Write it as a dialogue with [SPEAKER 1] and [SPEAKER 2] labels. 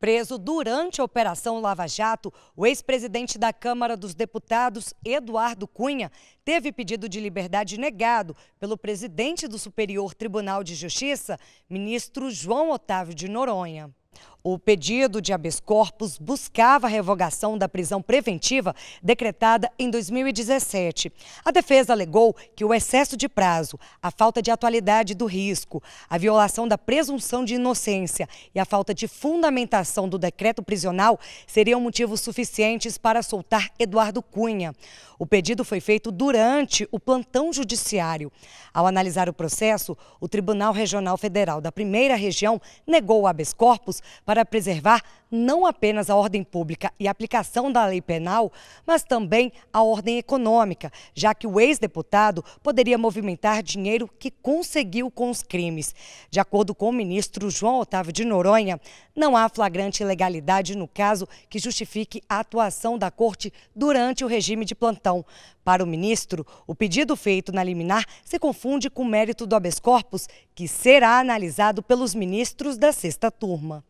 [SPEAKER 1] Preso durante a Operação Lava Jato, o ex-presidente da Câmara dos Deputados, Eduardo Cunha, teve pedido de liberdade negado pelo presidente do Superior Tribunal de Justiça, ministro João Otávio de Noronha. O pedido de habeas corpus buscava a revogação da prisão preventiva decretada em 2017. A defesa alegou que o excesso de prazo, a falta de atualidade do risco, a violação da presunção de inocência e a falta de fundamentação do decreto prisional seriam motivos suficientes para soltar Eduardo Cunha. O pedido foi feito durante o plantão judiciário. Ao analisar o processo, o Tribunal Regional Federal da Primeira Região negou o habeas corpus para preservar não apenas a ordem pública e aplicação da lei penal, mas também a ordem econômica, já que o ex-deputado poderia movimentar dinheiro que conseguiu com os crimes. De acordo com o ministro João Otávio de Noronha, não há flagrante ilegalidade no caso que justifique a atuação da corte durante o regime de plantão. Para o ministro, o pedido feito na liminar se confunde com o mérito do habeas corpus, que será analisado pelos ministros da sexta turma.